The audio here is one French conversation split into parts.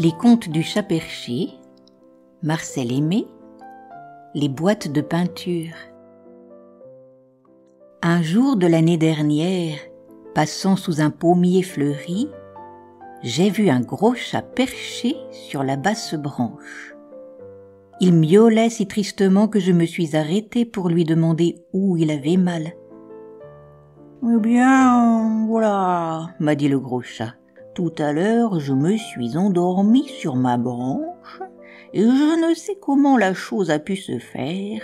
Les contes du chat perché, Marcel Aimé, les boîtes de peinture. Un jour de l'année dernière, passant sous un pommier fleuri, j'ai vu un gros chat perché sur la basse branche. Il miaulait si tristement que je me suis arrêtée pour lui demander où il avait mal. Eh bien, voilà, m'a dit le gros chat. Tout à l'heure, je me suis endormie sur ma branche, et je ne sais comment la chose a pu se faire,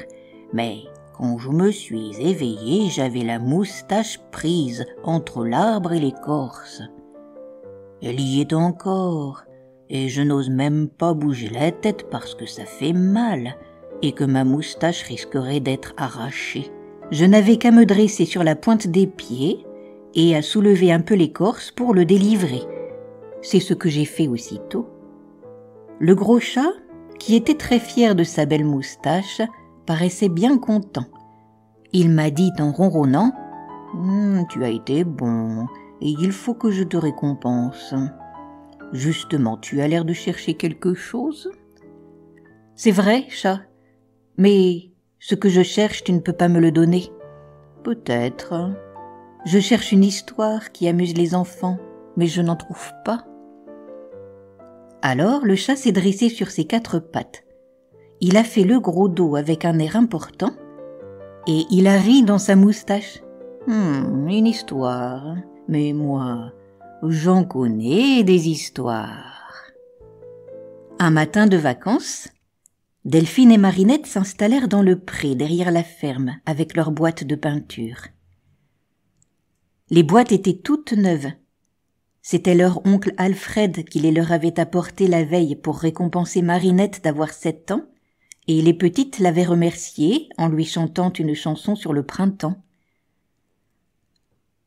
mais quand je me suis éveillée, j'avais la moustache prise entre l'arbre et l'écorce. Elle y est encore, et je n'ose même pas bouger la tête parce que ça fait mal, et que ma moustache risquerait d'être arrachée. Je n'avais qu'à me dresser sur la pointe des pieds, et à soulever un peu l'écorce pour le délivrer c'est ce que j'ai fait aussitôt. Le gros chat, qui était très fier de sa belle moustache, paraissait bien content. Il m'a dit en ronronnant hum, Tu as été bon, et il faut que je te récompense. Justement, tu as l'air de chercher quelque chose C'est vrai, chat, mais ce que je cherche, tu ne peux pas me le donner. Peut-être. Je cherche une histoire qui amuse les enfants, mais je n'en trouve pas. Alors le chat s'est dressé sur ses quatre pattes. Il a fait le gros dos avec un air important et il a ri dans sa moustache. Hmm, une histoire. Mais moi, j'en connais des histoires. Un matin de vacances, Delphine et Marinette s'installèrent dans le pré derrière la ferme avec leurs boîtes de peinture. Les boîtes étaient toutes neuves c'était leur oncle Alfred qui les leur avait apportés la veille pour récompenser Marinette d'avoir sept ans, et les petites l'avaient remercié en lui chantant une chanson sur le printemps.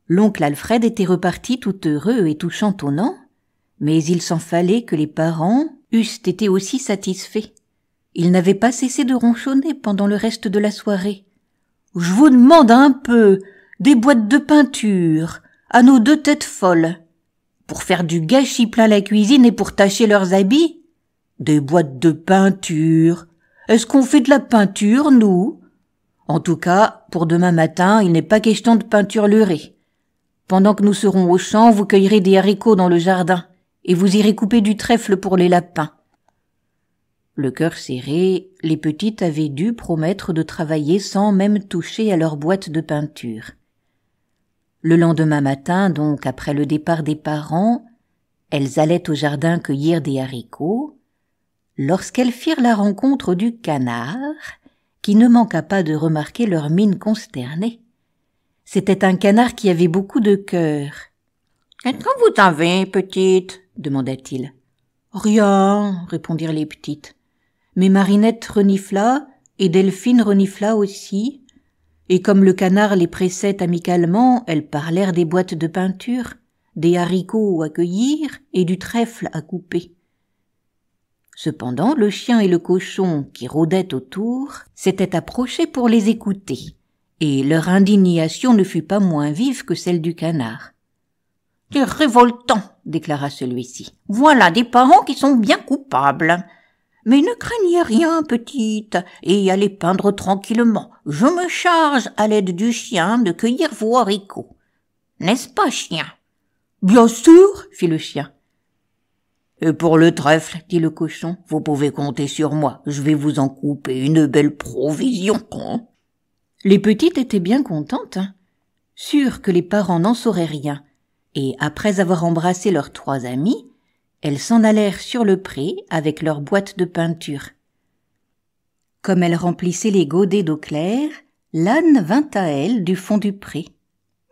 L'oncle Alfred était reparti tout heureux et tout chantonnant, mais il s'en fallait que les parents eussent été aussi satisfaits. Ils n'avaient pas cessé de ronchonner pendant le reste de la soirée. Je vous demande un peu, des boîtes de peinture, à nos deux têtes folles, pour faire du gâchis plein la cuisine et pour tacher leurs habits Des boîtes de peinture. Est-ce qu'on fait de la peinture, nous En tout cas, pour demain matin, il n'est pas question de peinture lurée. Pendant que nous serons au champ, vous cueillerez des haricots dans le jardin, et vous irez couper du trèfle pour les lapins. Le cœur serré, les petites avaient dû promettre de travailler sans même toucher à leurs boîtes de peinture. Le lendemain matin, donc après le départ des parents, elles allaient au jardin cueillir des haricots, lorsqu'elles firent la rencontre du canard, qui ne manqua pas de remarquer leur mine consternée. C'était un canard qui avait beaucoup de cœur. Qu'est-ce que vous avez, petite demanda-t-il. Rien, répondirent les petites. Mais Marinette renifla, et Delphine renifla aussi, et comme le canard les pressait amicalement, elles parlèrent des boîtes de peinture, des haricots à cueillir et du trèfle à couper. Cependant, le chien et le cochon, qui rôdaient autour, s'étaient approchés pour les écouter, et leur indignation ne fut pas moins vive que celle du canard. C'est révoltant, déclara celui-ci. Voilà des parents qui sont bien coupables. Mais ne craignez rien, petite, et allez peindre tranquillement. Je me charge, à l'aide du chien, de cueillir vos haricots. N'est-ce pas, chien? Bien sûr, fit le chien. Et pour le trèfle, dit le cochon, vous pouvez compter sur moi, je vais vous en couper une belle provision. Hein. Les petites étaient bien contentes, hein. sûres que les parents n'en sauraient rien, et après avoir embrassé leurs trois amis, elles s'en allèrent sur le pré avec leurs boîtes de peinture. Comme elles remplissaient les godets d'eau claire, l'âne vint à elles du fond du pré.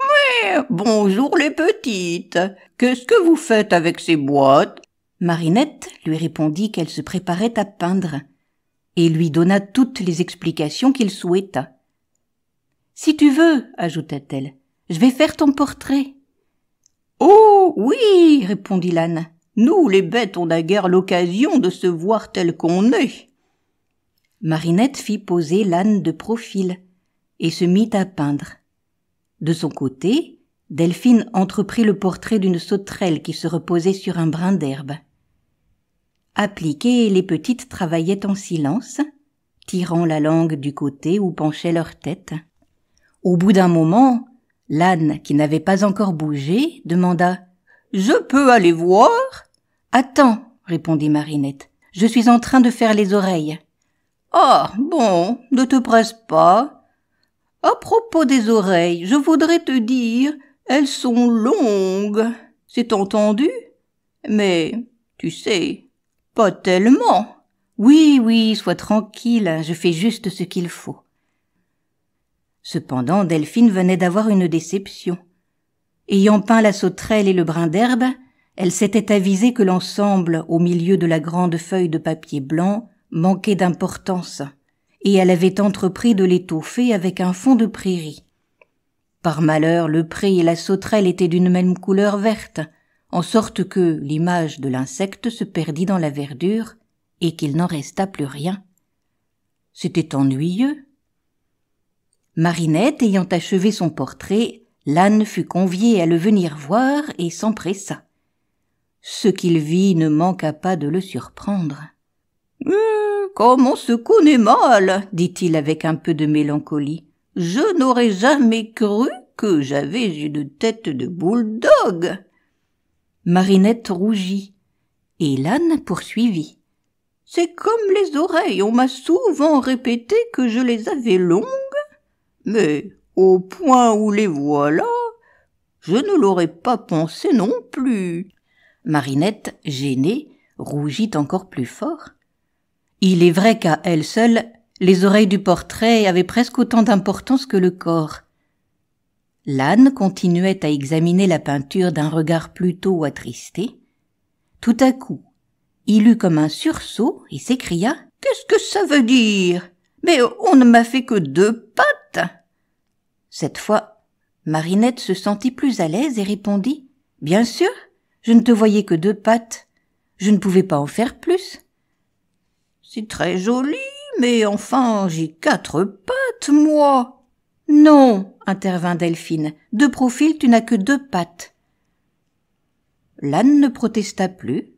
Mais bonjour les petites. Qu'est-ce que vous faites avec ces boîtes? Marinette lui répondit qu'elle se préparait à peindre, et lui donna toutes les explications qu'il souhaita. Si tu veux, ajouta-t-elle, je vais faire ton portrait. Oh oui, répondit l'âne. Nous, les bêtes, on a guère l'occasion de se voir tel qu'on est. Marinette fit poser l'âne de profil et se mit à peindre. De son côté, Delphine entreprit le portrait d'une sauterelle qui se reposait sur un brin d'herbe. Appliquées, les petites travaillaient en silence, tirant la langue du côté où penchaient leur tête. Au bout d'un moment, l'âne, qui n'avait pas encore bougé, demanda Je peux aller voir? Attends, répondit Marinette. Je suis en train de faire les oreilles. Ah, bon, ne te presse pas. À propos des oreilles, je voudrais te dire, elles sont longues. C'est entendu? Mais, tu sais, pas tellement. Oui, oui, sois tranquille, je fais juste ce qu'il faut. Cependant, Delphine venait d'avoir une déception. Ayant peint la sauterelle et le brin d'herbe, elle s'était avisée que l'ensemble, au milieu de la grande feuille de papier blanc, manquait d'importance, et elle avait entrepris de l'étoffer avec un fond de prairie. Par malheur, le pré et la sauterelle étaient d'une même couleur verte, en sorte que l'image de l'insecte se perdit dans la verdure et qu'il n'en resta plus rien. C'était ennuyeux. Marinette ayant achevé son portrait, l'âne fut conviée à le venir voir et s'empressa. Ce qu'il vit ne manqua pas de le surprendre. Hum, comme on se connaît mal, dit-il avec un peu de mélancolie. Je n'aurais jamais cru que j'avais une tête de bouledogue. Marinette rougit, et l'âne poursuivit. C'est comme les oreilles, on m'a souvent répété que je les avais longues, mais au point où les voilà, je ne l'aurais pas pensé non plus. Marinette, gênée, rougit encore plus fort. Il est vrai qu'à elle seule, les oreilles du portrait avaient presque autant d'importance que le corps. L'âne continuait à examiner la peinture d'un regard plutôt attristé. Tout à coup, il eut comme un sursaut et s'écria Qu'est-ce que ça veut dire Mais on ne m'a fait que deux pattes Cette fois, Marinette se sentit plus à l'aise et répondit Bien sûr, je ne te voyais que deux pattes. Je ne pouvais pas en faire plus. C'est très joli, mais enfin, j'ai quatre pattes, moi. Non, intervint Delphine. De profil, tu n'as que deux pattes. L'âne ne protesta plus.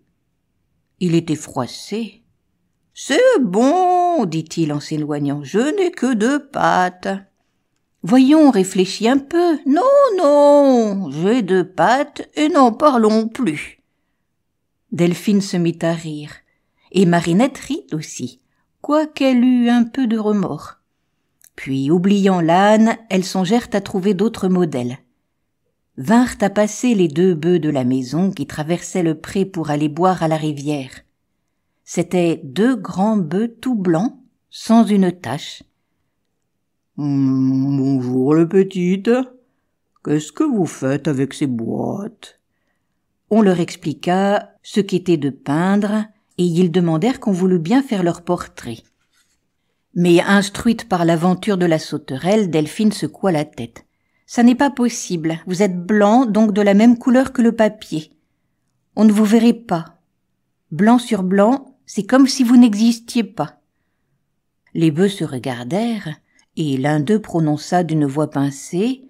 Il était froissé. C'est bon, dit-il en s'éloignant, je n'ai que deux pattes. Voyons, réfléchis un peu. Non, non, j'ai deux pattes et n'en parlons plus. Delphine se mit à rire, et Marinette rit aussi, quoiqu'elle eût un peu de remords. Puis, oubliant l'âne, elles songèrent à trouver d'autres modèles. Vinrent à passer les deux bœufs de la maison qui traversaient le pré pour aller boire à la rivière. C'étaient deux grands bœufs tout blancs, sans une tache, Hmm, bonjour, le petit. Qu'est-ce que vous faites avec ces boîtes? On leur expliqua ce qu'était de peindre, et ils demandèrent qu'on voulût bien faire leur portrait. Mais instruite par l'aventure de la sauterelle, Delphine secoua la tête. Ça n'est pas possible. Vous êtes blanc, donc de la même couleur que le papier. On ne vous verrait pas. Blanc sur blanc, c'est comme si vous n'existiez pas. Les bœufs se regardèrent, et l'un d'eux prononça d'une voix pincée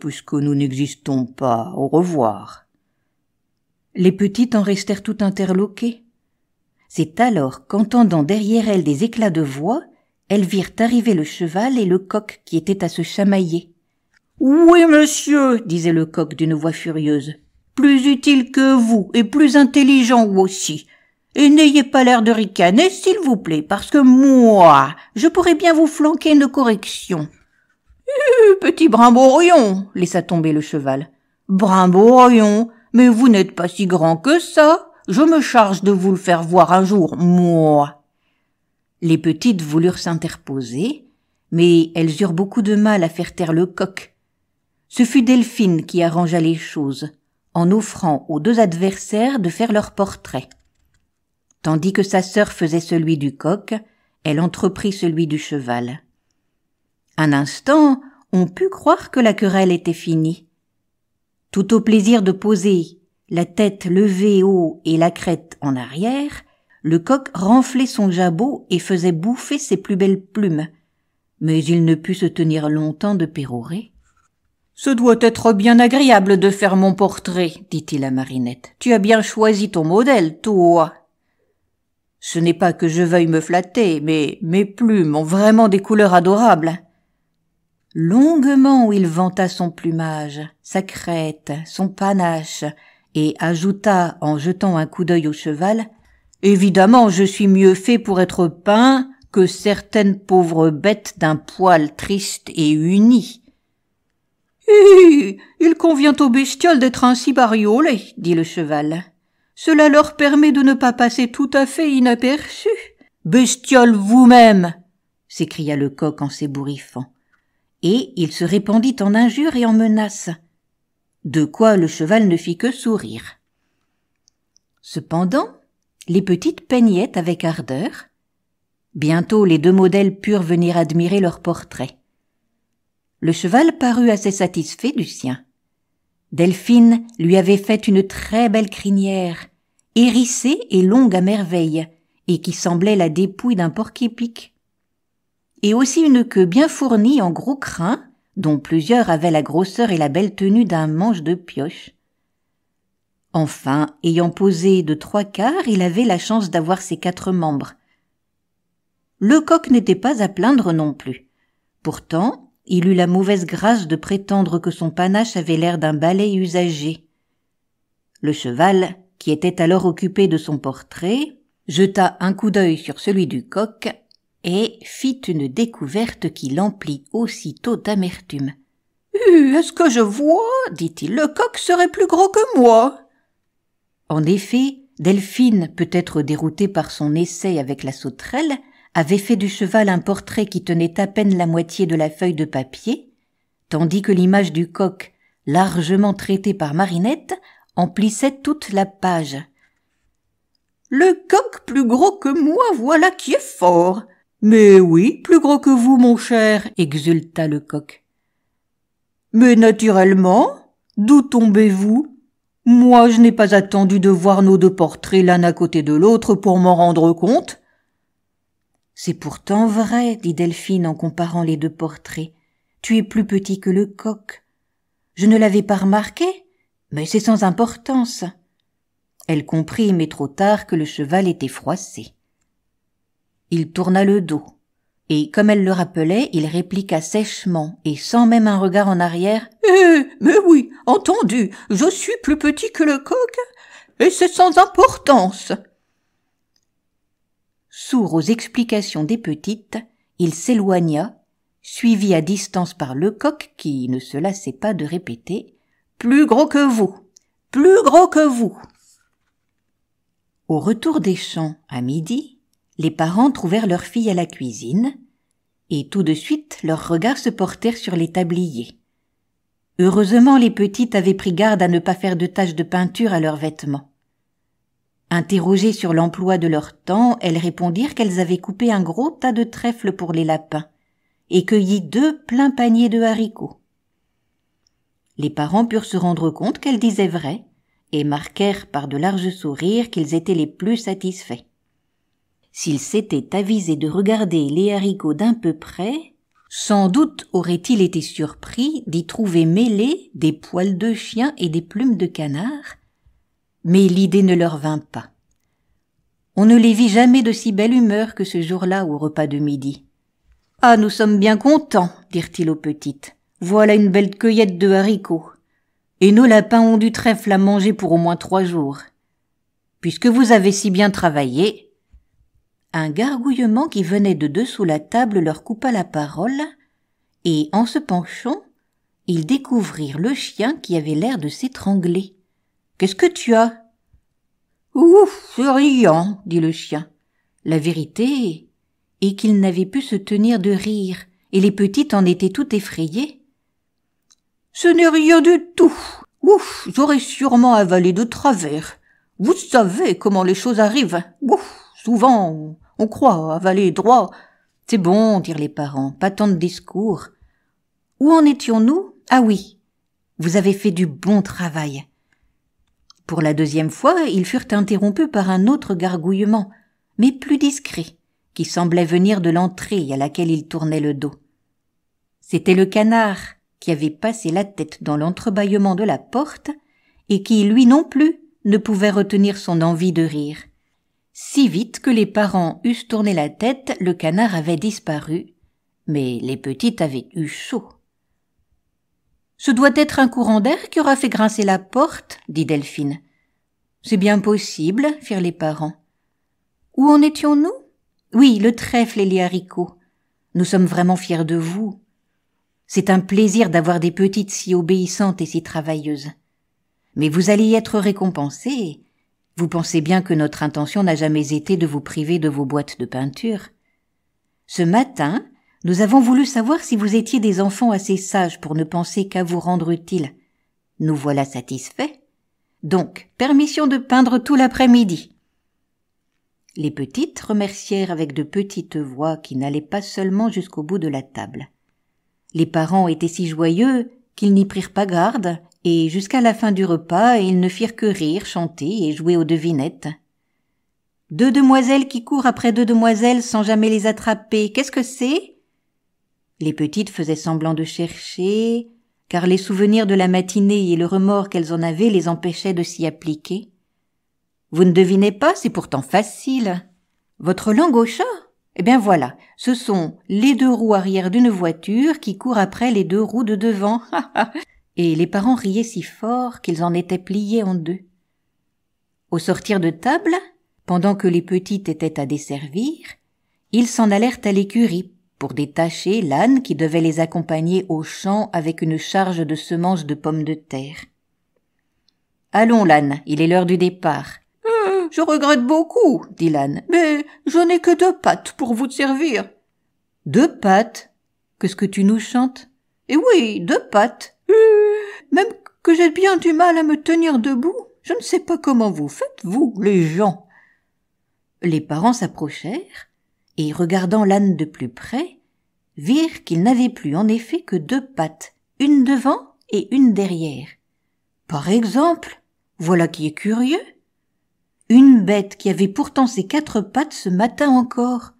Puisque nous n'existons pas, au revoir. Les petites en restèrent toutes interloquées. C'est alors qu'entendant derrière elles des éclats de voix, elles virent arriver le cheval et le coq qui étaient à se chamailler. Oui, monsieur, disait le coq d'une voix furieuse. Plus utile que vous et plus intelligent aussi et n'ayez pas l'air de ricaner, s'il vous plaît, parce que moi, je pourrais bien vous flanquer une correction. Euh, petit brimborion, laissa tomber le cheval. Brimborion, mais vous n'êtes pas si grand que ça. Je me charge de vous le faire voir un jour, moi. Les petites voulurent s'interposer, mais elles eurent beaucoup de mal à faire taire le coq. Ce fut Delphine qui arrangea les choses, en offrant aux deux adversaires de faire leur portrait. Tandis que sa sœur faisait celui du coq, elle entreprit celui du cheval. Un instant, on put croire que la querelle était finie. Tout au plaisir de poser, la tête levée haut et la crête en arrière, le coq renflait son jabot et faisait bouffer ses plus belles plumes. Mais il ne put se tenir longtemps de pérorer. Ce doit être bien agréable de faire mon portrait, dit-il à Marinette. Tu as bien choisi ton modèle, toi. Ce n'est pas que je veuille me flatter, mais mes plumes ont vraiment des couleurs adorables. Longuement il vanta son plumage, sa crête, son panache, et ajouta, en jetant un coup d'œil au cheval, Évidemment, je suis mieux fait pour être peint que certaines pauvres bêtes d'un poil triste et uni. il convient aux bestioles d'être ainsi bariolées, dit le cheval. Cela leur permet de ne pas passer tout à fait inaperçu. Bestiole vous-même s'écria le coq en s'ébouriffant. Et il se répandit en injures et en menaces. De quoi le cheval ne fit que sourire. Cependant, les petites peignaient avec ardeur. Bientôt les deux modèles purent venir admirer leur portrait. Le cheval parut assez satisfait du sien. Delphine lui avait fait une très belle crinière, hérissée et longue à merveille, et qui semblait la dépouille d'un porc-épic. Et aussi une queue bien fournie en gros crins, dont plusieurs avaient la grosseur et la belle tenue d'un manche de pioche. Enfin, ayant posé de trois quarts, il avait la chance d'avoir ses quatre membres. Le coq n'était pas à plaindre non plus. Pourtant, il eut la mauvaise grâce de prétendre que son panache avait l'air d'un balai usagé. Le cheval, qui était alors occupé de son portrait, jeta un coup d'œil sur celui du coq et fit une découverte qui l'emplit aussitôt d'amertume. Euh, est-ce que je vois dit-il, le coq serait plus gros que moi. En effet, Delphine, peut-être déroutée par son essai avec la sauterelle, avait fait du cheval un portrait qui tenait à peine la moitié de la feuille de papier, tandis que l'image du coq, largement traitée par Marinette, emplissait toute la page. Le coq plus gros que moi, voilà qui est fort. Mais oui, plus gros que vous, mon cher, exulta le coq. Mais naturellement, d'où tombez-vous moi, je n'ai pas attendu de voir nos deux portraits l'un à côté de l'autre pour m'en rendre compte. C'est pourtant vrai, dit Delphine en comparant les deux portraits. Tu es plus petit que le coq. Je ne l'avais pas remarqué, mais c'est sans importance. Elle comprit, mais trop tard, que le cheval était froissé. Il tourna le dos, et comme elle le rappelait, il répliqua sèchement, et sans même un regard en arrière. Eh, mais oui, entendu, je suis plus petit que le coq, et c'est sans importance sourd aux explications des petites, il s'éloigna, suivi à distance par Lecoq qui ne se lassait pas de répéter Plus gros que vous. Plus gros que vous. Au retour des champs, à midi, les parents trouvèrent leur fille à la cuisine, et tout de suite leurs regards se portèrent sur les tabliers. Heureusement les petites avaient pris garde à ne pas faire de taches de peinture à leurs vêtements. Interrogées sur l'emploi de leur temps, elles répondirent qu'elles avaient coupé un gros tas de trèfles pour les lapins et cueilli deux pleins paniers de haricots. Les parents purent se rendre compte qu'elles disaient vrai et marquèrent par de larges sourires qu'ils étaient les plus satisfaits. S'ils s'étaient avisés de regarder les haricots d'un peu près, sans doute auraient-ils été surpris d'y trouver mêlés des poils de chien et des plumes de canard, mais l'idée ne leur vint pas. On ne les vit jamais de si belle humeur que ce jour-là au repas de midi. Ah, nous sommes bien contents, dirent-ils aux petites. Voilà une belle cueillette de haricots. Et nos lapins ont du trèfle à manger pour au moins trois jours. Puisque vous avez si bien travaillé. Un gargouillement qui venait de dessous la table leur coupa la parole, et en se penchant, ils découvrirent le chien qui avait l'air de s'étrangler. Qu'est-ce que tu as Ouf, c'est rien, dit le chien. La vérité est qu'il n'avait pu se tenir de rire, et les petites en étaient toutes effrayées. Ce n'est rien du tout. Ouf, j'aurais sûrement avalé de travers. Vous savez comment les choses arrivent. Ouf, souvent, on croit avaler droit. C'est bon, dirent les parents, pas tant de discours. Où en étions-nous Ah oui, vous avez fait du bon travail. Pour la deuxième fois, ils furent interrompus par un autre gargouillement, mais plus discret, qui semblait venir de l'entrée à laquelle ils tournaient le dos. C'était le canard qui avait passé la tête dans l'entrebâillement de la porte et qui, lui non plus, ne pouvait retenir son envie de rire. Si vite que les parents eussent tourné la tête, le canard avait disparu, mais les petites avaient eu chaud. Ce doit être un courant d'air qui aura fait grincer la porte, dit Delphine. C'est bien possible, firent les parents. Où en étions-nous Oui, le trèfle et les haricots. Nous sommes vraiment fiers de vous. C'est un plaisir d'avoir des petites si obéissantes et si travailleuses. Mais vous allez y être récompensés. Vous pensez bien que notre intention n'a jamais été de vous priver de vos boîtes de peinture. Ce matin, nous avons voulu savoir si vous étiez des enfants assez sages pour ne penser qu'à vous rendre utile. Nous voilà satisfaits. Donc, permission de peindre tout l'après-midi. Les petites remercièrent avec de petites voix qui n'allaient pas seulement jusqu'au bout de la table. Les parents étaient si joyeux qu'ils n'y prirent pas garde, et jusqu'à la fin du repas ils ne firent que rire, chanter et jouer aux devinettes. Deux demoiselles qui courent après deux demoiselles sans jamais les attraper, qu'est-ce que c'est? Les petites faisaient semblant de chercher, car les souvenirs de la matinée et le remords qu'elles en avaient les empêchaient de s'y appliquer. Vous ne devinez pas, c'est pourtant facile. Votre langue au chat Eh bien voilà, ce sont les deux roues arrière d'une voiture qui courent après les deux roues de devant. et les parents riaient si fort qu'ils en étaient pliés en deux. Au sortir de table, pendant que les petites étaient à desservir, ils s'en allèrent à l'écurie pour détacher l'âne qui devait les accompagner au champ avec une charge de semences de pommes de terre. Allons, l'âne, il est l'heure du départ. Euh, je regrette beaucoup, dit l'âne, mais je n'ai que deux pattes pour vous servir. Deux pattes? Qu'est-ce que tu nous chantes? Eh oui, deux pattes. Euh, même que j'ai bien du mal à me tenir debout. Je ne sais pas comment vous faites, vous, les gens. Les parents s'approchèrent, et regardant l'âne de plus près, virent qu'il n'avait plus en effet que deux pattes, une devant et une derrière. Par exemple, voilà qui est curieux. Une bête qui avait pourtant ses quatre pattes ce matin encore.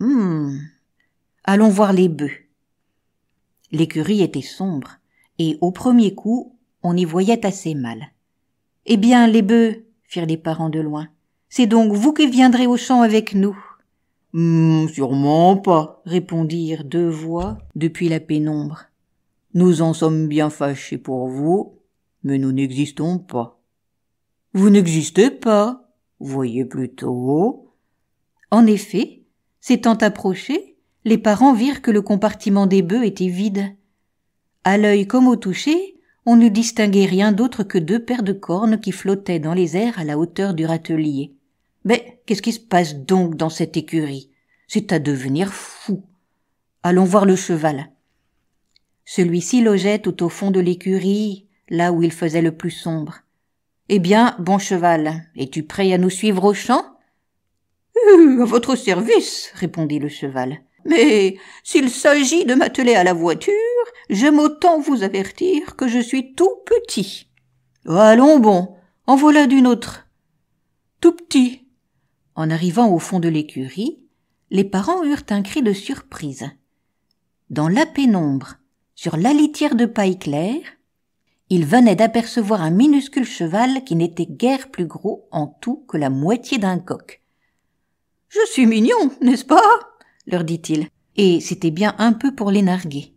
Hum. Allons voir les bœufs. L'écurie était sombre, et au premier coup on y voyait assez mal. Eh bien, les bœufs, firent les parents de loin, c'est donc vous qui viendrez au champ avec nous. Hum, sûrement pas, répondirent deux voix depuis la pénombre. Nous en sommes bien fâchés pour vous, mais nous n'existons pas. Vous n'existez pas, voyez plutôt. En effet, s'étant approchés, les parents virent que le compartiment des bœufs était vide. À l'œil comme au toucher, on ne distinguait rien d'autre que deux paires de cornes qui flottaient dans les airs à la hauteur du râtelier. Mais qu'est-ce qui se passe donc dans cette écurie C'est à devenir fou. Allons voir le cheval. Celui-ci logeait tout au fond de l'écurie, là où il faisait le plus sombre. Eh bien, bon cheval, es-tu prêt à nous suivre au champ euh, À votre service, répondit le cheval. Mais s'il s'agit de m'atteler à la voiture, j'aime autant vous avertir que je suis tout petit. Allons bon, en voilà d'une autre. Tout petit, en arrivant au fond de l'écurie, les parents eurent un cri de surprise. Dans la pénombre, sur la litière de paille claire, ils venaient d'apercevoir un minuscule cheval qui n'était guère plus gros en tout que la moitié d'un coq. Je suis mignon, n'est-ce pas leur dit-il, et c'était bien un peu pour les narguer.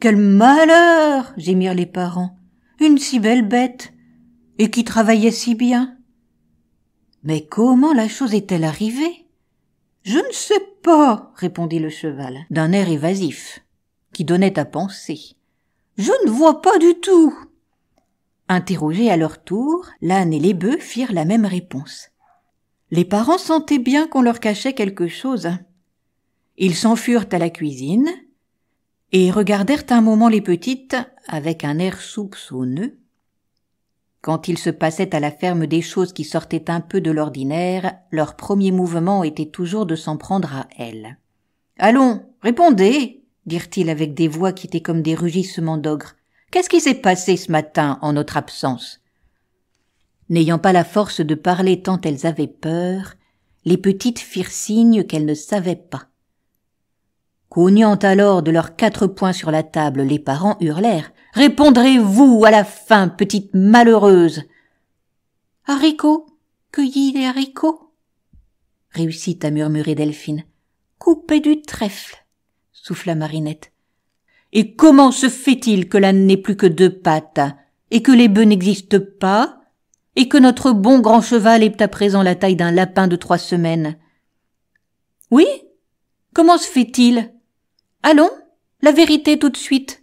Quel malheur gémirent les parents. Une si belle bête et qui travaillait si bien. Mais comment la chose est-elle arrivée Je ne sais pas, répondit le cheval, d'un air évasif, qui donnait à penser. Je ne vois pas du tout. Interrogés à leur tour, l'âne et les bœufs firent la même réponse. Les parents sentaient bien qu'on leur cachait quelque chose. Ils s'enfurent à la cuisine et regardèrent un moment les petites avec un air soupçonneux, quand il se passait à la ferme des choses qui sortaient un peu de l'ordinaire, leur premier mouvement était toujours de s'en prendre à elles. « Allons, répondez, dirent-ils avec des voix qui étaient comme des rugissements d'ogres. Qu'est-ce qui s'est passé ce matin en notre absence N'ayant pas la force de parler tant elles avaient peur, les petites firent signe qu'elles ne savaient pas. Cognant alors de leurs quatre poings sur la table, les parents hurlèrent. Répondrez-vous à la fin, petite malheureuse? Haricots, cueillis les haricots, réussit à murmurer Delphine. Coupez du trèfle, souffla Marinette. Et comment se fait-il que l'âne n'ait plus que deux pattes, et que les bœufs n'existent pas, et que notre bon grand cheval est à présent la taille d'un lapin de trois semaines? Oui? Comment se fait-il? Allons, la vérité tout de suite.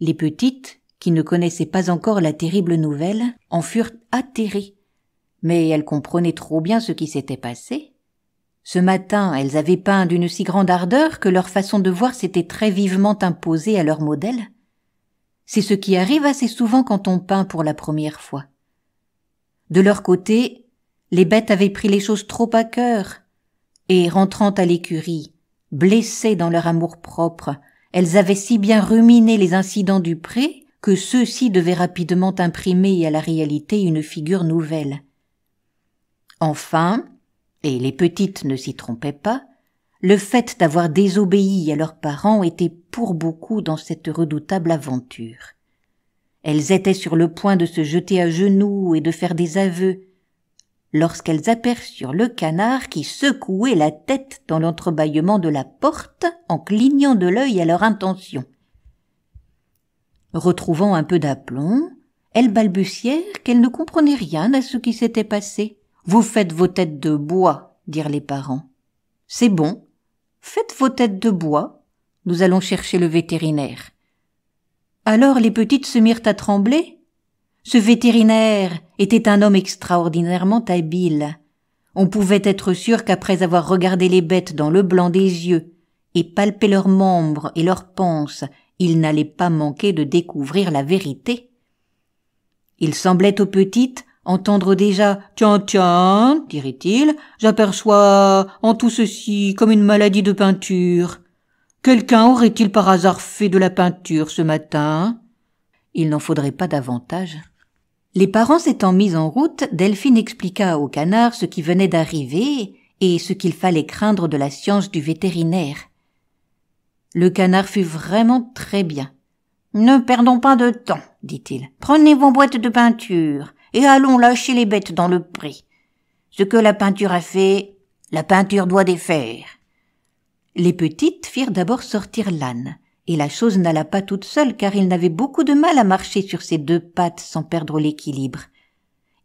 Les petites, qui ne connaissaient pas encore la terrible nouvelle, en furent atterrées. Mais elles comprenaient trop bien ce qui s'était passé. Ce matin, elles avaient peint d'une si grande ardeur que leur façon de voir s'était très vivement imposée à leur modèle. C'est ce qui arrive assez souvent quand on peint pour la première fois. De leur côté, les bêtes avaient pris les choses trop à cœur, et rentrant à l'écurie, blessées dans leur amour-propre, elles avaient si bien ruminé les incidents du pré que ceux-ci devaient rapidement imprimer à la réalité une figure nouvelle. Enfin, et les petites ne s'y trompaient pas, le fait d'avoir désobéi à leurs parents était pour beaucoup dans cette redoutable aventure. Elles étaient sur le point de se jeter à genoux et de faire des aveux, lorsqu'elles aperçurent le canard qui secouait la tête dans l'entrebâillement de la porte en clignant de l'œil à leur intention. Retrouvant un peu d'aplomb, elles balbutièrent qu'elles ne comprenaient rien à ce qui s'était passé. Vous faites vos têtes de bois, dirent les parents. C'est bon. Faites vos têtes de bois. Nous allons chercher le vétérinaire. Alors les petites se mirent à trembler ce vétérinaire était un homme extraordinairement habile. On pouvait être sûr qu'après avoir regardé les bêtes dans le blanc des yeux et palpé leurs membres et leurs penses, il n'allait pas manquer de découvrir la vérité. Il semblait aux petites entendre déjà Tiens, tiens, dirait-il, j'aperçois en tout ceci comme une maladie de peinture. Quelqu'un aurait-il par hasard fait de la peinture ce matin Il n'en faudrait pas davantage. Les parents s'étant mis en route, Delphine expliqua au canard ce qui venait d'arriver et ce qu'il fallait craindre de la science du vétérinaire. Le canard fut vraiment très bien. Ne perdons pas de temps, dit-il. Prenez vos boîtes de peinture et allons lâcher les bêtes dans le pré. Ce que la peinture a fait, la peinture doit défaire. Les petites firent d'abord sortir l'âne. Et la chose n'alla pas toute seule car il n'avait beaucoup de mal à marcher sur ses deux pattes sans perdre l'équilibre.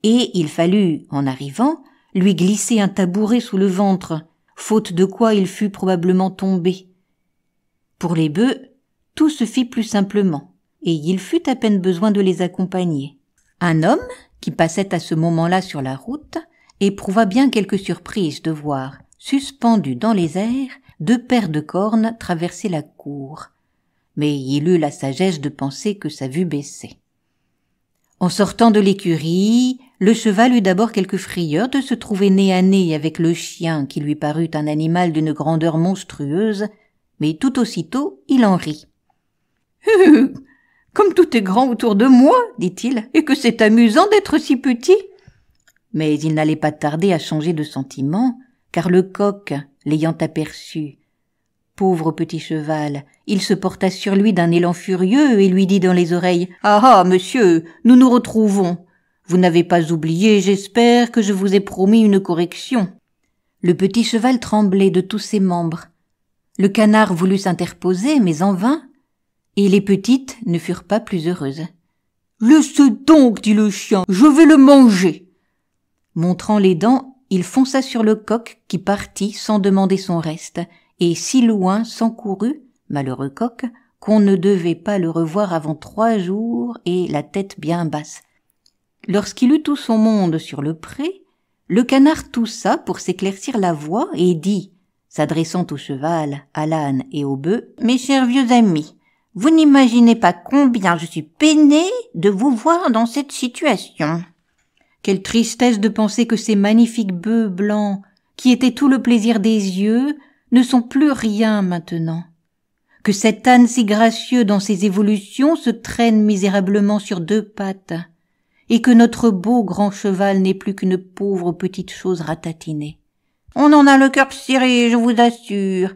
Et il fallut, en arrivant, lui glisser un tabouret sous le ventre, faute de quoi il fut probablement tombé. Pour les bœufs, tout se fit plus simplement, et il fut à peine besoin de les accompagner. Un homme, qui passait à ce moment-là sur la route, éprouva bien quelque surprise de voir, suspendus dans les airs, deux paires de cornes traverser la cour mais il eut la sagesse de penser que sa vue baissait. En sortant de l'écurie, le cheval eut d'abord quelque frayeur de se trouver nez à nez avec le chien qui lui parut un animal d'une grandeur monstrueuse, mais tout aussitôt il en rit. Hum, hum, hum, comme tout est grand autour de moi, dit-il, et que c'est amusant d'être si petit. Mais il n'allait pas tarder à changer de sentiment, car le coq, l'ayant aperçu, Pauvre petit cheval, il se porta sur lui d'un élan furieux et lui dit dans les oreilles Ah ah, monsieur, nous nous retrouvons. Vous n'avez pas oublié, j'espère, que je vous ai promis une correction. Le petit cheval tremblait de tous ses membres. Le canard voulut s'interposer, mais en vain, et les petites ne furent pas plus heureuses. Laisse donc, dit le chien, je vais le manger. Montrant les dents, il fonça sur le coq qui partit sans demander son reste, et si loin sans courut, malheureux coq, qu'on ne devait pas le revoir avant trois jours et la tête bien basse. Lorsqu'il eut tout son monde sur le pré, le canard toussa pour s'éclaircir la voix et dit, s'adressant au cheval, à l'âne et au bœuf, Mes chers vieux amis, vous n'imaginez pas combien je suis peiné de vous voir dans cette situation. Quelle tristesse de penser que ces magnifiques bœufs blancs, qui étaient tout le plaisir des yeux, ne sont plus rien maintenant, que cet âne si gracieux dans ses évolutions se traîne misérablement sur deux pattes, et que notre beau grand cheval n'est plus qu'une pauvre petite chose ratatinée. On en a le cœur serré, je vous assure,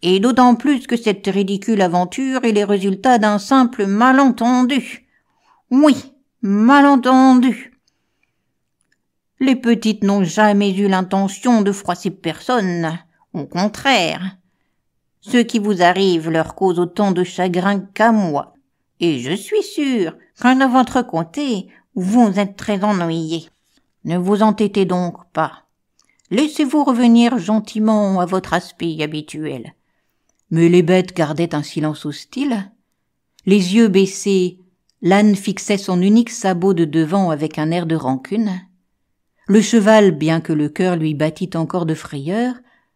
et d'autant plus que cette ridicule aventure est les résultats d'un simple malentendu. Oui, malentendu. Les petites n'ont jamais eu l'intention de froisser personne. Au contraire. Ce qui vous arrive leur cause autant de chagrin qu'à moi. Et je suis sûre qu'un de votre côté, vous êtes très ennuyé. Ne vous entêtez donc pas. Laissez-vous revenir gentiment à votre aspect habituel. Mais les bêtes gardaient un silence hostile. Les yeux baissés, l'âne fixait son unique sabot de devant avec un air de rancune. Le cheval, bien que le cœur lui battît encore de frayeur,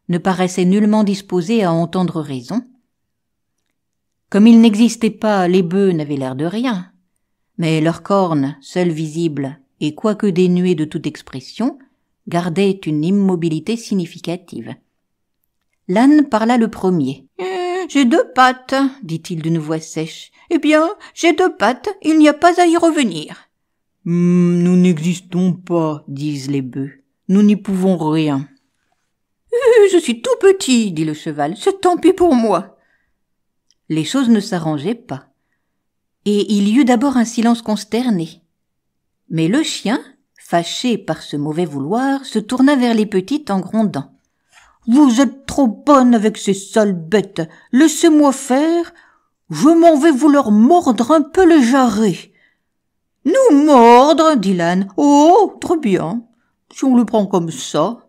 ne paraissaient nullement disposés à entendre raison. Comme ils n'existaient pas, les bœufs n'avaient l'air de rien, mais leurs cornes, seules visibles et quoique dénuées de toute expression, gardaient une immobilité significative. L'âne parla le premier. Euh, j'ai deux pattes, dit-il d'une voix sèche. Eh bien, j'ai deux pattes, il n'y a pas à y revenir. Hmm, nous n'existons pas, disent les bœufs. Nous n'y pouvons rien. Euh, je suis tout petit, dit le cheval, c'est tant pis pour moi. Les choses ne s'arrangeaient pas, et il y eut d'abord un silence consterné. Mais le chien, fâché par ce mauvais vouloir, se tourna vers les petites en grondant. Vous êtes trop bonne avec ces sales bêtes. Laissez-moi faire. Je m'en vais vous leur mordre un peu le jarret. Nous mordre, dit l'âne. Oh, trop bien. Si on le prend comme ça.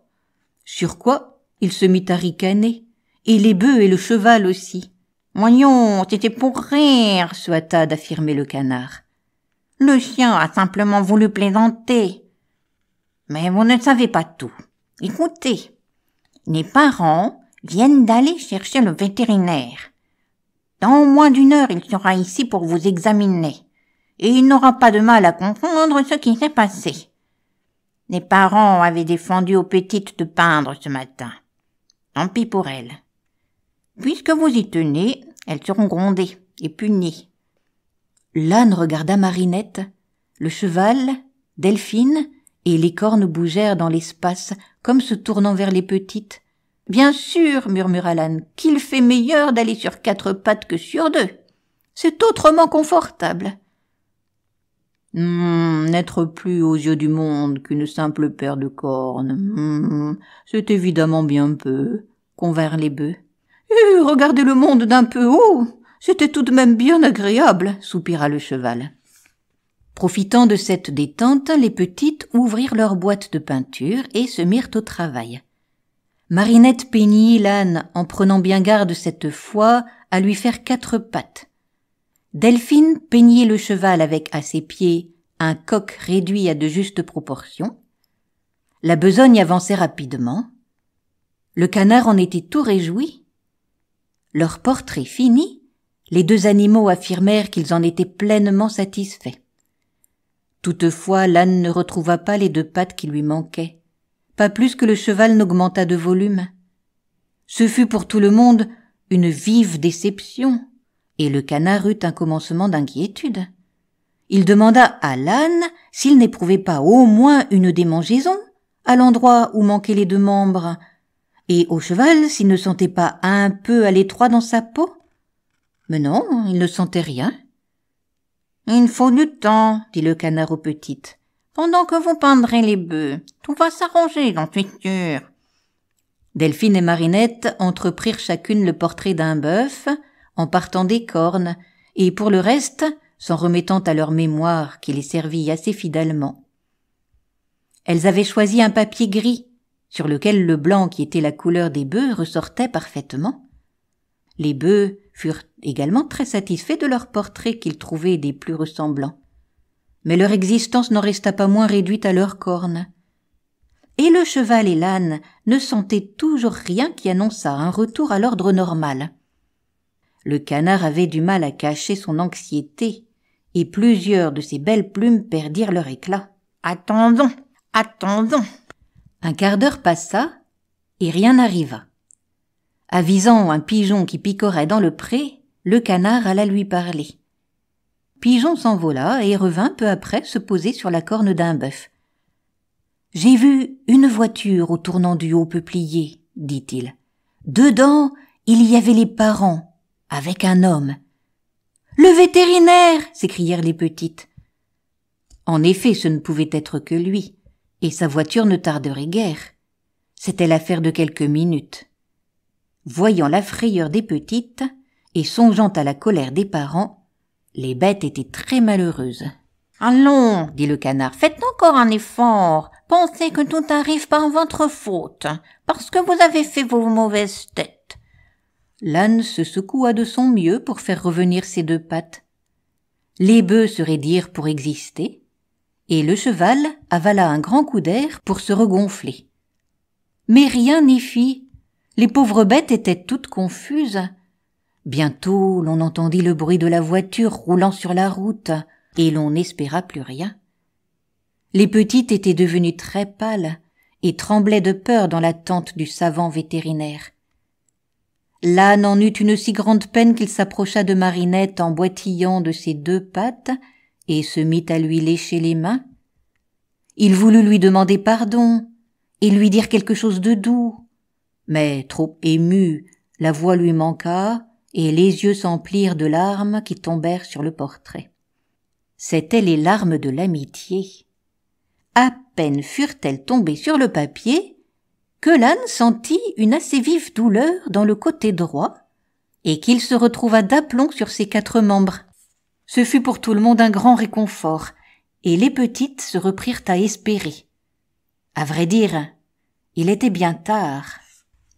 Sur quoi il se mit à ricaner, et les bœufs et le cheval aussi. Voyons, c'était pour rire, se hâta d'affirmer le canard. Le chien a simplement voulu plaisanter. Mais vous ne savez pas tout. Écoutez, les parents viennent d'aller chercher le vétérinaire. Dans moins d'une heure, il sera ici pour vous examiner, et il n'aura pas de mal à comprendre ce qui s'est passé. Les parents avaient défendu aux petites de peindre ce matin. Tant pis pour elles. Puisque vous y tenez, elles seront grondées et punies. L'âne regarda Marinette, le cheval, Delphine, et les cornes bougèrent dans l'espace, comme se tournant vers les petites. Bien sûr, murmura l'âne, qu'il fait meilleur d'aller sur quatre pattes que sur deux. C'est autrement confortable. Hmm, n'être plus aux yeux du monde qu'une simple paire de cornes, hmm, c'est évidemment bien peu, convinrent les bœufs. Euh, regardez le monde d'un peu haut. C'était tout de même bien agréable, soupira le cheval. Profitant de cette détente, les petites ouvrirent leurs boîtes de peinture et se mirent au travail. Marinette peignit l'âne en prenant bien garde cette fois à lui faire quatre pattes. Delphine peignait le cheval avec à ses pieds un coq réduit à de justes proportions. La besogne avançait rapidement. Le canard en était tout réjoui. Leur portrait fini, les deux animaux affirmèrent qu'ils en étaient pleinement satisfaits. Toutefois, l'âne ne retrouva pas les deux pattes qui lui manquaient, pas plus que le cheval n'augmenta de volume. Ce fut pour tout le monde une vive déception et le canard eut un commencement d'inquiétude. Il demanda à l'âne s'il n'éprouvait pas au moins une démangeaison à l'endroit où manquaient les deux membres, et au cheval s'il ne sentait pas un peu à l'étroit dans sa peau. Mais non, il ne sentait rien. Il faut du temps, dit le canard aux petites. Pendant que vous peindrez les bœufs, tout va s'arranger, dans suis sûr. Delphine et Marinette entreprirent chacune le portrait d'un bœuf, en partant des cornes, et pour le reste, s'en remettant à leur mémoire qui les servit assez fidèlement. Elles avaient choisi un papier gris, sur lequel le blanc qui était la couleur des bœufs ressortait parfaitement. Les bœufs furent également très satisfaits de leur portrait qu'ils trouvaient des plus ressemblants. Mais leur existence n'en resta pas moins réduite à leurs cornes. Et le cheval et l'âne ne sentaient toujours rien qui annonçât un retour à l'ordre normal. Le canard avait du mal à cacher son anxiété, et plusieurs de ses belles plumes perdirent leur éclat. Attendons, attendons. Un quart d'heure passa, et rien n'arriva. Avisant un pigeon qui picorait dans le pré, le canard alla lui parler. Pigeon s'envola et revint peu après se poser sur la corne d'un bœuf. J'ai vu une voiture au tournant du haut peuplier, dit-il. Dedans, il y avait les parents avec un homme. Le vétérinaire. s'écrièrent les petites. En effet, ce ne pouvait être que lui, et sa voiture ne tarderait guère. C'était l'affaire de quelques minutes. Voyant la frayeur des petites, et songeant à la colère des parents, les bêtes étaient très malheureuses. Allons, dit le canard, faites encore un effort. Pensez que tout arrive par votre faute, parce que vous avez fait vos mauvaises têtes. L'âne se secoua de son mieux pour faire revenir ses deux pattes. Les bœufs se raidirent pour exister, et le cheval avala un grand coup d'air pour se regonfler. Mais rien n'y fit. Les pauvres bêtes étaient toutes confuses. Bientôt l'on entendit le bruit de la voiture roulant sur la route, et l'on n'espéra plus rien. Les petites étaient devenues très pâles et tremblaient de peur dans l'attente du savant vétérinaire. L'âne en eut une si grande peine qu'il s'approcha de Marinette en boitillant de ses deux pattes et se mit à lui lécher les mains. Il voulut lui demander pardon et lui dire quelque chose de doux. Mais trop ému, la voix lui manqua et les yeux s'emplirent de larmes qui tombèrent sur le portrait. C'étaient les larmes de l'amitié. À peine furent-elles tombées sur le papier l'âne sentit une assez vive douleur dans le côté droit et qu'il se retrouva d'aplomb sur ses quatre membres. Ce fut pour tout le monde un grand réconfort, et les petites se reprirent à espérer. À vrai dire, il était bien tard,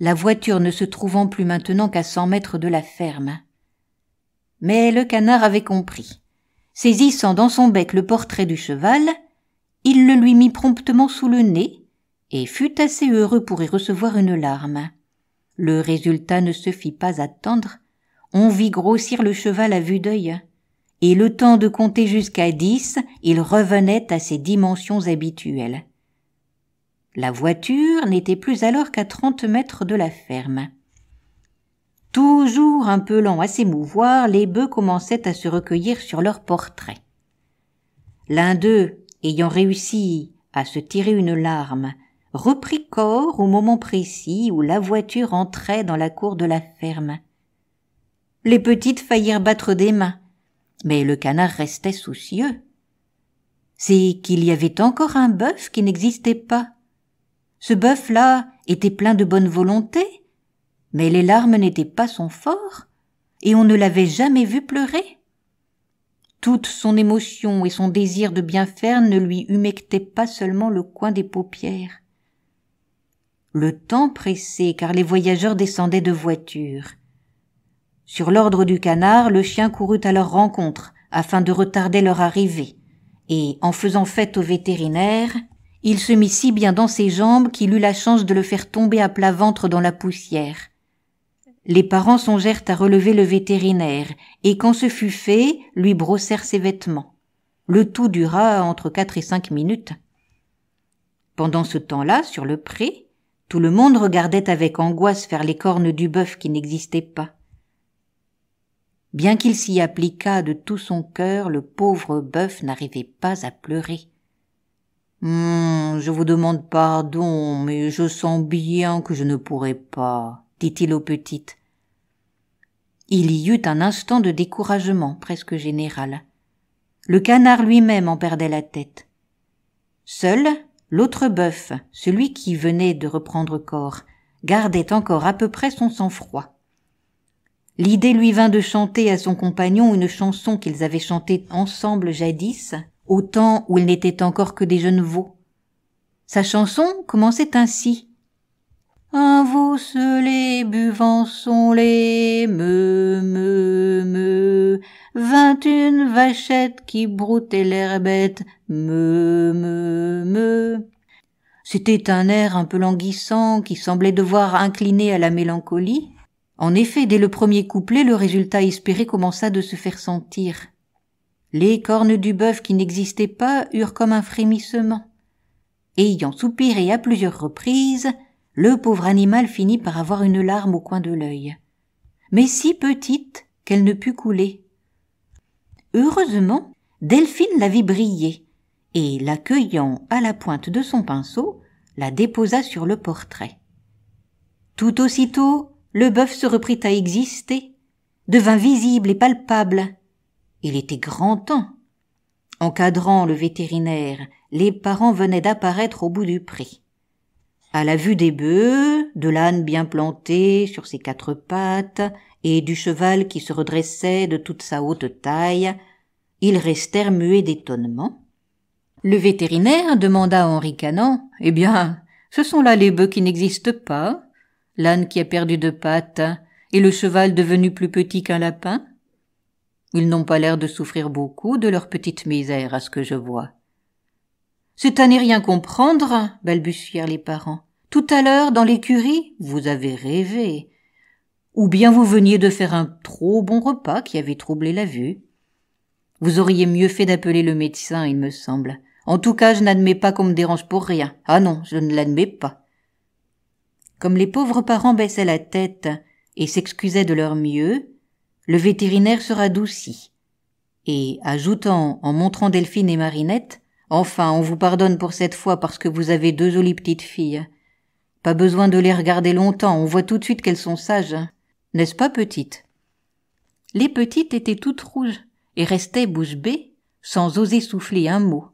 la voiture ne se trouvant plus maintenant qu'à cent mètres de la ferme. Mais le canard avait compris. Saisissant dans son bec le portrait du cheval, il le lui mit promptement sous le nez, et fut assez heureux pour y recevoir une larme. Le résultat ne se fit pas attendre. On vit grossir le cheval à vue d'œil, et le temps de compter jusqu'à dix, il revenait à ses dimensions habituelles. La voiture n'était plus alors qu'à trente mètres de la ferme. Toujours un peu lent à s'émouvoir, les bœufs commençaient à se recueillir sur leurs portrait. L'un d'eux, ayant réussi à se tirer une larme reprit corps au moment précis où la voiture entrait dans la cour de la ferme. Les petites faillirent battre des mains, mais le canard restait soucieux. C'est qu'il y avait encore un bœuf qui n'existait pas. Ce bœuf-là était plein de bonne volonté, mais les larmes n'étaient pas son fort, et on ne l'avait jamais vu pleurer. Toute son émotion et son désir de bien faire ne lui humectaient pas seulement le coin des paupières le temps pressait car les voyageurs descendaient de voiture. Sur l'ordre du canard, le chien courut à leur rencontre afin de retarder leur arrivée, et en faisant fête au vétérinaire, il se mit si bien dans ses jambes qu'il eut la chance de le faire tomber à plat ventre dans la poussière. Les parents songèrent à relever le vétérinaire, et quand ce fut fait, lui brossèrent ses vêtements. Le tout dura entre quatre et cinq minutes. Pendant ce temps-là, sur le pré, tout le monde regardait avec angoisse faire les cornes du bœuf qui n'existait pas. Bien qu'il s'y appliquât de tout son cœur, le pauvre bœuf n'arrivait pas à pleurer. Hum, je vous demande pardon, mais je sens bien que je ne pourrai pas, dit-il aux petites. Il y eut un instant de découragement presque général. Le canard lui-même en perdait la tête. Seul, L'autre bœuf, celui qui venait de reprendre corps, gardait encore à peu près son sang-froid. L'idée lui vint de chanter à son compagnon une chanson qu'ils avaient chantée ensemble jadis, au temps où ils n'étaient encore que des jeunes veaux. Sa chanson commençait ainsi. Un les buvant son lait me, me, me. Vingt-une vachette qui broutait l'herbette me, me, me. C'était un air un peu languissant qui semblait devoir incliner à la mélancolie. En effet, dès le premier couplet, le résultat espéré commença de se faire sentir. Les cornes du bœuf qui n'existaient pas eurent comme un frémissement. ayant soupiré à plusieurs reprises, le pauvre animal finit par avoir une larme au coin de l'œil, mais si petite qu'elle ne put couler. Heureusement, Delphine la vit briller, et l'accueillant à la pointe de son pinceau, la déposa sur le portrait. Tout aussitôt, le bœuf se reprit à exister, devint visible et palpable. Il était grand temps. Encadrant le vétérinaire, les parents venaient d'apparaître au bout du prix à la vue des bœufs, de l'âne bien planté sur ses quatre pattes, et du cheval qui se redressait de toute sa haute taille, ils restèrent muets d'étonnement. Le vétérinaire demanda en ricanant Eh bien, ce sont là les bœufs qui n'existent pas, l'âne qui a perdu deux pattes, et le cheval devenu plus petit qu'un lapin Ils n'ont pas l'air de souffrir beaucoup de leur petite misère, à ce que je vois. C'est à n'y rien comprendre, balbutièrent les parents. Tout à l'heure, dans l'écurie, vous avez rêvé. Ou bien vous veniez de faire un trop bon repas qui avait troublé la vue. Vous auriez mieux fait d'appeler le médecin, il me semble. En tout cas, je n'admets pas qu'on me dérange pour rien. Ah non, je ne l'admets pas. Comme les pauvres parents baissaient la tête et s'excusaient de leur mieux, le vétérinaire se radoucit. Et, ajoutant, en montrant Delphine et Marinette, Enfin, on vous pardonne pour cette fois parce que vous avez deux jolies petites filles. Pas besoin de les regarder longtemps, on voit tout de suite qu'elles sont sages. Hein. N'est-ce pas, petite Les petites étaient toutes rouges et restaient bouche bée, sans oser souffler un mot.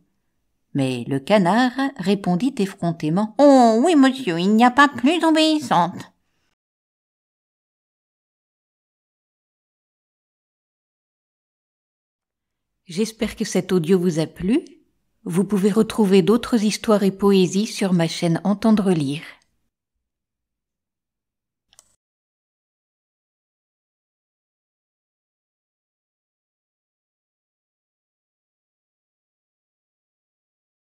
Mais le canard répondit effrontément. Oh oui, monsieur, il n'y a pas plus obéissante. J'espère que cet audio vous a plu. Vous pouvez retrouver d'autres histoires et poésies sur ma chaîne Entendre lire.